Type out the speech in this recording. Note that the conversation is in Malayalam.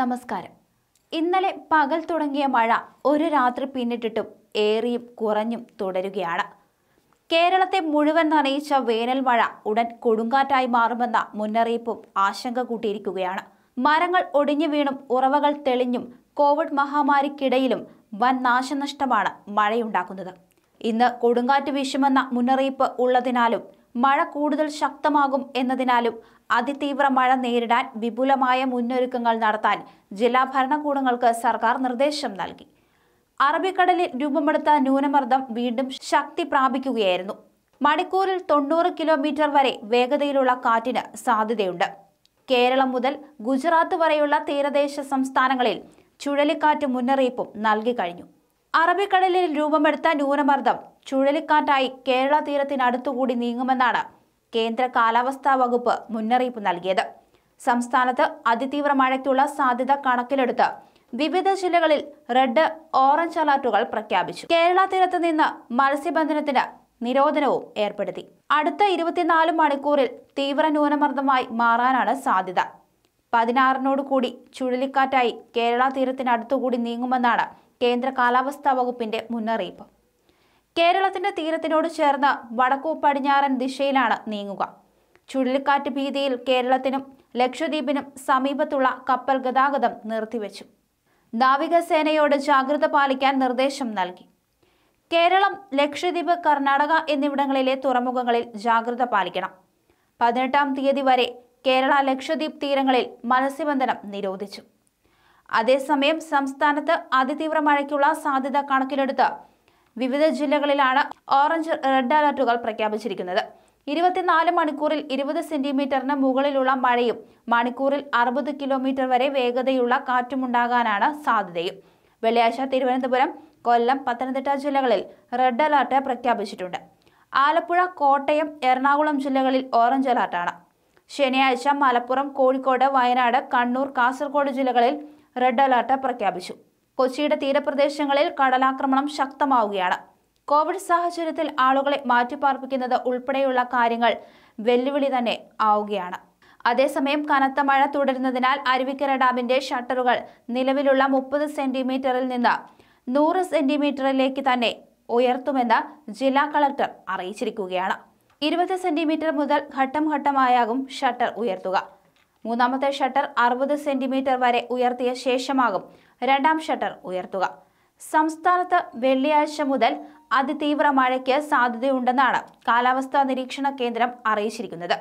നമസ്കാരം ഇന്നലെ പകൽ തുടങ്ങിയ മഴ ഒരു രാത്രി പിന്നിട്ടിട്ടും ഏറിയും കുറഞ്ഞും തുടരുകയാണ് കേരളത്തെ മുഴുവൻ നനയിച്ച വേനൽ മഴ ഉടൻ കൊടുങ്കാറ്റായി മാറുമെന്ന മുന്നറിയിപ്പും ആശങ്ക കൂട്ടിയിരിക്കുകയാണ് മരങ്ങൾ ഒടിഞ്ഞു വീണും ഉറവകൾ തെളിഞ്ഞും കോവിഡ് മഹാമാരിക്കിടയിലും വൻ നാശനഷ്ടമാണ് മഴയുണ്ടാക്കുന്നത് ഇന്ന് കൊടുങ്കാറ്റ് വീശുമെന്ന മുന്നറിയിപ്പ് ഉള്ളതിനാലും മഴ കൂടുതൽ ശക്തമാകും എന്നതിനാലും അതിതീവ്ര മഴ നേരിടാൻ വിപുലമായ മുന്നൊരുക്കങ്ങൾ നടത്താൻ ജില്ലാ ഭരണകൂടങ്ങൾക്ക് സർക്കാർ നിർദ്ദേശം നൽകി അറബിക്കടലിൽ രൂപമെടുത്ത ന്യൂനമർദ്ദം വീണ്ടും ശക്തി പ്രാപിക്കുകയായിരുന്നു മണിക്കൂറിൽ തൊണ്ണൂറ് കിലോമീറ്റർ വരെ വേഗതയിലുള്ള കാറ്റിന് സാധ്യതയുണ്ട് കേരളം മുതൽ ഗുജറാത്ത് വരെയുള്ള തീരദേശ സംസ്ഥാനങ്ങളിൽ ചുഴലിക്കാറ്റ് മുന്നറിയിപ്പും നൽകി കഴിഞ്ഞു അറബിക്കടലിൽ രൂപമെടുത്ത ന്യൂനമർദ്ദം ചുഴലിക്കാറ്റായി കേരള തീരത്തിനടുത്തുകൂടി നീങ്ങുമെന്നാണ് കേന്ദ്ര കാലാവസ്ഥാ വകുപ്പ് മുന്നറിയിപ്പ് നൽകിയത് സംസ്ഥാനത്ത് അതിതീവ്ര മഴയ്ക്കുള്ള സാധ്യത കണക്കിലെടുത്ത് വിവിധ ജില്ലകളിൽ റെഡ് ഓറഞ്ച് അലർട്ടുകൾ പ്രഖ്യാപിച്ചു കേരള തീരത്ത് നിന്ന് മത്സ്യബന്ധനത്തിന് നിരോധനവും ഏർപ്പെടുത്തി അടുത്ത ഇരുപത്തിനാല് മണിക്കൂറിൽ തീവ്ര ന്യൂനമർദ്ദമായി മാറാനാണ് സാധ്യത പതിനാറിനോട് കൂടി ചുഴലിക്കാറ്റായി കേരള തീരത്തിനടുത്തുകൂടി നീങ്ങുമെന്നാണ് കേന്ദ്ര കാലാവസ്ഥാ വകുപ്പിന്റെ മുന്നറിയിപ്പ് കേരളത്തിന്റെ തീരത്തിനോട് ചേർന്ന് വടക്കു പടിഞ്ഞാറൻ ദിശയിലാണ് നീങ്ങുക ചുഴലിക്കാറ്റ് ഭീതിയിൽ കേരളത്തിനും ലക്ഷദ്വീപിനും സമീപത്തുള്ള കപ്പൽ ഗതാഗതം നിർത്തിവെച്ചു നാവികസേനയോട് ജാഗ്രത പാലിക്കാൻ നിർദ്ദേശം നൽകി കേരളം ലക്ഷദ്വീപ് കർണാടക എന്നിവിടങ്ങളിലെ തുറമുഖങ്ങളിൽ ജാഗ്രത പാലിക്കണം പതിനെട്ടാം തീയതി വരെ കേരള ലക്ഷദ്വീപ് തീരങ്ങളിൽ മത്സ്യബന്ധനം നിരോധിച്ചു അതേസമയം സംസ്ഥാനത്ത് അതിതീവ്ര മഴയ്ക്കുള്ള സാധ്യത കണക്കിലെടുത്ത് വിവിധ ജില്ലകളിലാണ് ഓറഞ്ച് റെഡ് അലർട്ടുകൾ പ്രഖ്യാപിച്ചിരിക്കുന്നത് ഇരുപത്തിനാല് മണിക്കൂറിൽ ഇരുപത് സെന്റിമീറ്ററിന് മുകളിലുള്ള മഴയും മണിക്കൂറിൽ അറുപത് കിലോമീറ്റർ വരെ വേഗതയുള്ള കാറ്റുമുണ്ടാകാനാണ് സാധ്യതയും വെള്ളിയാഴ്ച തിരുവനന്തപുരം കൊല്ലം പത്തനംതിട്ട ജില്ലകളിൽ റെഡ് അലർട്ട് പ്രഖ്യാപിച്ചിട്ടുണ്ട് ആലപ്പുഴ കോട്ടയം എറണാകുളം ജില്ലകളിൽ ഓറഞ്ച് അലർട്ടാണ് ശനിയാഴ്ച മലപ്പുറം കോഴിക്കോട് വയനാട് കണ്ണൂർ കാസർഗോഡ് ജില്ലകളിൽ റെഡ് അലർട്ട് പ്രഖ്യാപിച്ചു കൊച്ചിയുടെ തീരപ്രദേശങ്ങളിൽ കടലാക്രമണം ശക്തമാവുകയാണ് കോവിഡ് സാഹചര്യത്തിൽ ആളുകളെ മാറ്റിപ്പാർപ്പിക്കുന്നത് ഉൾപ്പെടെയുള്ള കാര്യങ്ങൾ വെല്ലുവിളി തന്നെ ആവുകയാണ് അതേസമയം കനത്ത മഴ തുടരുന്നതിനാൽ അരുവിക്കര ഡാമിന്റെ ഷട്ടറുകൾ നിലവിലുള്ള മുപ്പത് സെന്റിമീറ്ററിൽ നിന്ന് നൂറ് സെന്റിമീറ്ററിലേക്ക് തന്നെ ഉയർത്തുമെന്ന് ജില്ലാ കളക്ടർ അറിയിച്ചിരിക്കുകയാണ് ഇരുപത് സെന്റിമീറ്റർ മുതൽ ഘട്ടം ഘട്ടമായാകും ഷട്ടർ ഉയർത്തുക മൂന്നാമത്തെ ഷട്ടർ അറുപത് സെന്റിമീറ്റർ വരെ ഉയർത്തിയ ശേഷമാകും രണ്ടാം ഷട്ടർ ഉയർത്തുക സംസ്ഥാനത്ത് വെള്ളിയാഴ്ച മുതൽ അതിതീവ്ര മഴയ്ക്ക് സാധ്യതയുണ്ടെന്നാണ് കാലാവസ്ഥാ നിരീക്ഷണ കേന്ദ്രം അറിയിച്ചിരിക്കുന്നത്